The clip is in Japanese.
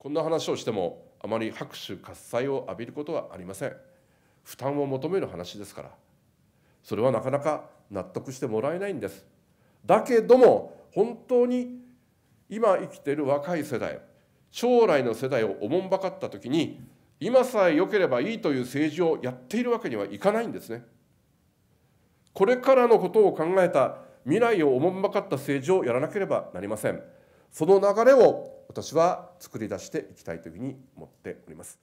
こんな話をしてもあまり拍手喝采を浴びることはありません負担を求める話ですからそれはなかなか納得してもらえないんですだけども本当に今生きている若い世代将来の世代をおもんばかった時に今さえ良ければいいという政治をやっているわけにはいかないんですねこれからのことを考えた未来をおもんばかった政治をやらなければなりませんその流れを私は作り出していきたいというふうに思っております。